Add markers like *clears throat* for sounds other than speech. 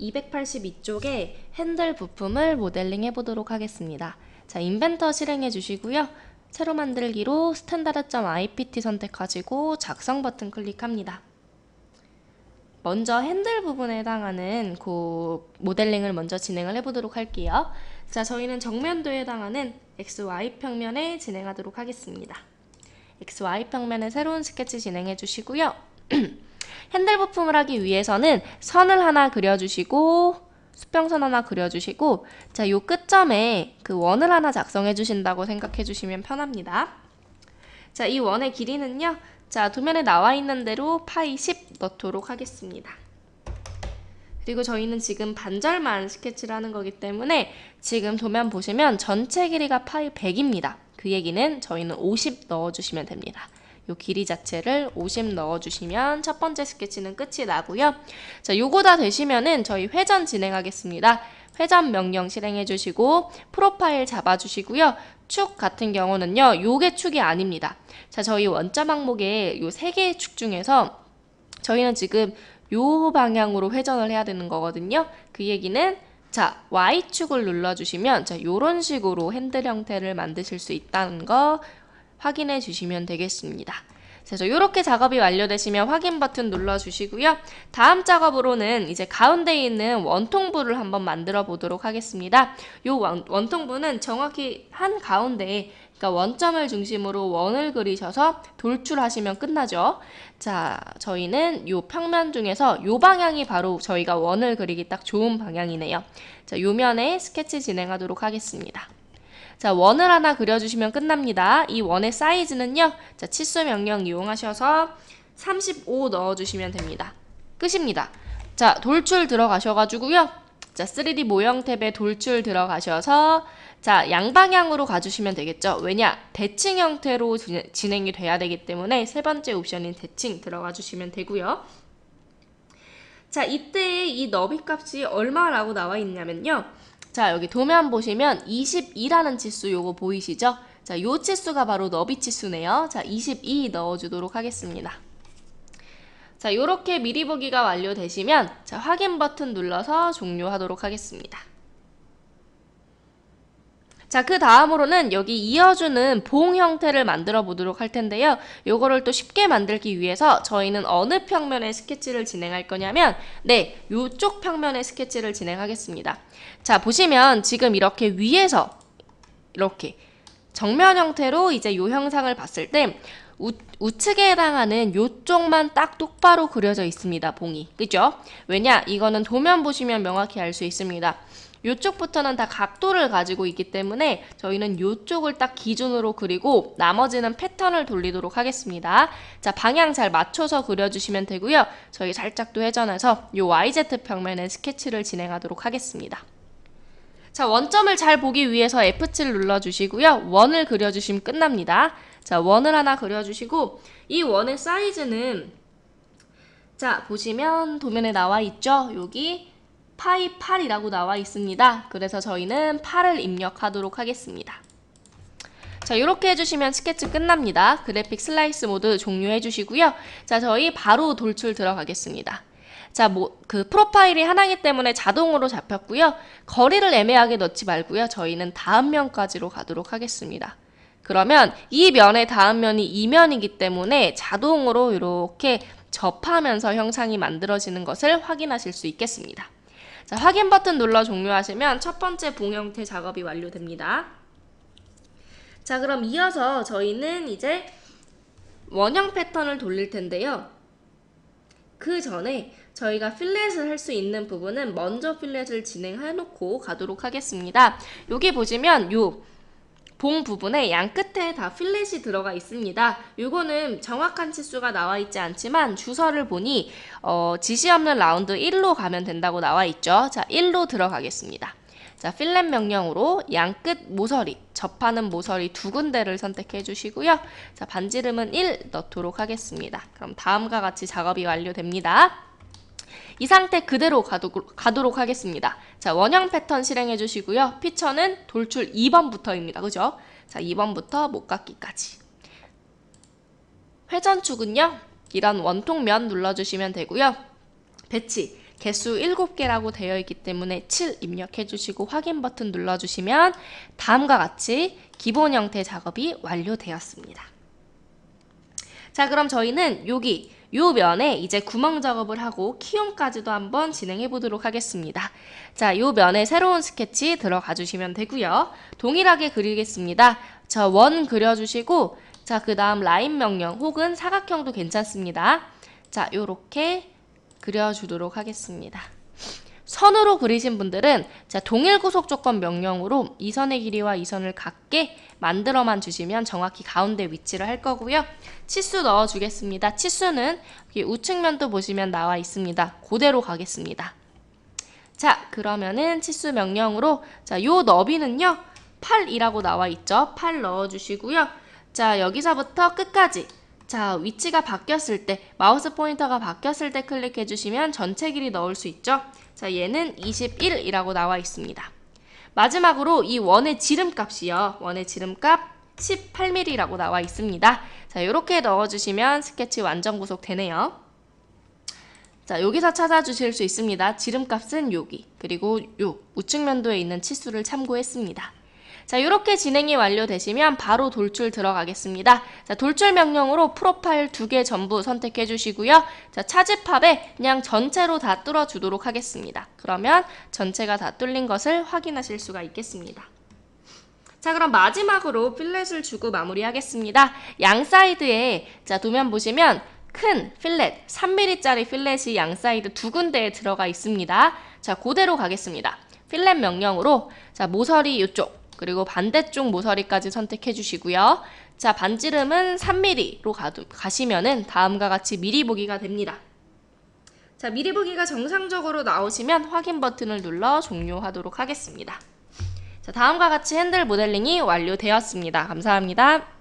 282쪽에 핸들 부품을 모델링 해보도록 하겠습니다. 자, 인벤터 실행해 주시고요. 새로 만들기로 스탠다 n d i p t 선택하시고 작성 버튼 클릭합니다. 먼저 핸들 부분에 해당하는 그 모델링을 먼저 진행을 해보도록 할게요. 자, 저희는 정면도에 해당하는 XY 평면에 진행하도록 하겠습니다. XY 평면에 새로운 스케치 진행해 주시고요. *clears throat* 핸들 부품을 하기 위해서는 선을 하나 그려주시고 수평선 하나 그려주시고 자, 요 끝점에 그 원을 하나 작성해 주신다고 생각해 주시면 편합니다. 자, 이 원의 길이는요. 자, 도면에 나와 있는 대로 파이 10 넣도록 하겠습니다. 그리고 저희는 지금 반절만 스케치를 하는 거기 때문에 지금 도면 보시면 전체 길이가 파이 100입니다. 그 얘기는 저희는 50 넣어주시면 됩니다. 요 길이 자체를 50 넣어주시면 첫 번째 스케치는 끝이 나고요. 자, 요거 다 되시면은 저희 회전 진행하겠습니다. 회전 명령 실행해 주시고 프로파일 잡아 주시고요. 축 같은 경우는요. 요게 축이 아닙니다. 자, 저희 원점 항목의 요세 개의 축 중에서 저희는 지금 요 방향으로 회전을 해야 되는 거거든요. 그 얘기는 자, Y축을 눌러주시면 자, 요런 식으로 핸들 형태를 만드실 수 있다는 거 확인해 주시면 되겠습니다. 그래서 이렇게 작업이 완료되시면 확인 버튼 눌러주시고요. 다음 작업으로는 이제 가운데 있는 원통부를 한번 만들어 보도록 하겠습니다. 이 원통부는 정확히 한 가운데에 그러니까 원점을 중심으로 원을 그리셔서 돌출하시면 끝나죠. 자, 저희는 요 평면 중에서 요 방향이 바로 저희가 원을 그리기 딱 좋은 방향이네요. 자, 요 면에 스케치 진행하도록 하겠습니다. 자, 원을 하나 그려주시면 끝납니다. 이 원의 사이즈는요. 자, 치수 명령 이용하셔서 35 넣어주시면 됩니다. 끝입니다. 자, 돌출 들어가셔가지고요. 자, 3D 모형 탭에 돌출 들어가셔서 자, 양방향으로 가주시면 되겠죠. 왜냐? 대칭 형태로 진행이 돼야 되기 때문에 세 번째 옵션인 대칭 들어가 주시면 되고요. 자, 이때 이 너비 값이 얼마라고 나와 있냐면요. 자 여기 도면 보시면 22라는 치수 요거 보이시죠? 자요 치수가 바로 너비 치수네요. 자22 넣어주도록 하겠습니다. 자 이렇게 미리 보기가 완료되시면 자, 확인 버튼 눌러서 종료하도록 하겠습니다. 자, 그 다음으로는 여기 이어주는 봉 형태를 만들어 보도록 할 텐데요. 요거를 또 쉽게 만들기 위해서 저희는 어느 평면의 스케치를 진행할 거냐면 네, 요쪽 평면의 스케치를 진행하겠습니다. 자, 보시면 지금 이렇게 위에서 이렇게 정면 형태로 이제 요 형상을 봤을 때 우, 우측에 해당하는 요쪽만 딱 똑바로 그려져 있습니다. 봉이. 그죠? 왜냐? 이거는 도면 보시면 명확히 알 수 있습니다. 이쪽부터는 다 각도를 가지고 있기 때문에 저희는 이쪽을 딱 기준으로 그리고 나머지는 패턴을 돌리도록 하겠습니다. 자 방향 잘 맞춰서 그려주시면 되고요. 저희 살짝도 회전해서 이 YZ 평면의 스케치를 진행하도록 하겠습니다. 자 원점을 잘 보기 위해서 F7을 눌러주시고요. 원을 그려주시면 끝납니다. 자 원을 하나 그려주시고 이 원의 사이즈는 자 보시면 도면에 나와 있죠. 여기 파이 8이라고 나와 있습니다. 그래서 저희는 8을 입력하도록 하겠습니다. 자 이렇게 해주시면 스케치 끝납니다. 그래픽 슬라이스 모드 종료해 주시고요. 자 저희 바로 돌출 들어가겠습니다. 자, 뭐, 그 프로파일이 하나이기 때문에 자동으로 잡혔고요. 거리를 애매하게 넣지 말고요. 저희는 다음 면까지로 가도록 하겠습니다. 그러면 이 면의 다음 면이 이면이기 때문에 자동으로 이렇게 접하면서 형상이 만들어지는 것을 확인하실 수 있겠습니다. 자, 확인 버튼 눌러 종료하시면 첫 번째 봉 형태 작업이 완료됩니다. 자 그럼 이어서 저희는 이제 원형 패턴을 돌릴 텐데요. 그 전에 저희가 필렛을 할 수 있는 부분은 먼저 필렛을 진행해 놓고 가도록 하겠습니다. 여기 보시면 요봉 부분에 양 끝에 다 필렛이 들어가 있습니다. 이거는 정확한 치수가 나와 있지 않지만 주서를 보니 어, 지시 없는 라운드 1로 가면 된다고 나와 있죠. 자, 1로 들어가겠습니다. 자, 필렛 명령으로 양 끝 모서리, 접하는 모서리 두 군데를 선택해 주시고요. 자, 반지름은 1 넣도록 하겠습니다. 그럼 다음과 같이 작업이 완료됩니다. 이 상태 그대로 가도록, 가도록 하겠습니다. 자, 원형 패턴 실행해 주시고요. 피처는 돌출 2번부터입니다. 그죠? 자, 2번부터 못 깎기까지. 회전축은요. 이런 원통면 눌러주시면 되고요. 배치. 개수 7개라고 되어 있기 때문에 7 입력해 주시고 확인 버튼 눌러주시면 다음과 같이 기본 형태 작업이 완료되었습니다. 자 그럼 저희는 여기 요 면에 이제 구멍 작업을 하고 키움까지도 한번 진행해 보도록 하겠습니다. 자, 요 면에 새로운 스케치 들어가 주시면 되고요. 동일하게 그리겠습니다. 저 원 그려주시고 자, 그 다음 라인 명령 혹은 사각형도 괜찮습니다. 자, 요렇게 그려주도록 하겠습니다. 선으로 그리신 분들은 자, 동일 구속 조건 명령으로 이 선의 길이와 이 선을 같게 만들어만 주시면 정확히 가운데 위치를 할 거고요. 치수 넣어주겠습니다. 치수는 우측면도 보시면 나와 있습니다. 그대로 가겠습니다. 자, 그러면은 치수 명령으로 자, 요 너비는요. 8이라고 나와 있죠. 8 넣어주시고요. 자, 여기서부터 끝까지 자, 위치가 바뀌었을 때, 마우스 포인터가 바뀌었을 때 클릭해주시면 전체 길이 넣을 수 있죠. 자, 얘는 21이라고 나와 있습니다. 마지막으로 이 원의 지름값이요. 원의 지름값 18mm라고 나와 있습니다. 자, 이렇게 넣어주시면 스케치 완전 구속 되네요. 자, 여기서 찾아주실 수 있습니다. 지름값은 여기, 그리고 요 우측면도에 있는 치수를 참고했습니다. 자, 이렇게 진행이 완료되시면 바로 돌출 들어가겠습니다. 자, 돌출 명령으로 프로파일 두 개 전부 선택해 주시고요. 자, 차지팝에 그냥 전체로 다 뚫어 주도록 하겠습니다. 그러면 전체가 다 뚫린 것을 확인하실 수가 있겠습니다. 자 그럼 마지막으로 필렛을 주고 마무리하겠습니다. 양 사이드에 자 도면 보시면 큰 필렛 3mm짜리 필렛이 양 사이드 두 군데에 들어가 있습니다. 자 그대로 가겠습니다. 필렛 명령으로 자 모서리 이쪽 그리고 반대쪽 모서리까지 선택해 주시고요. 자, 반지름은 3mm로 가시면은 다음과 같이 미리 보기가 됩니다. 자, 미리 보기가 정상적으로 나오시면 확인 버튼을 눌러 종료하도록 하겠습니다. 자, 다음과 같이 핸들 모델링이 완료되었습니다. 감사합니다.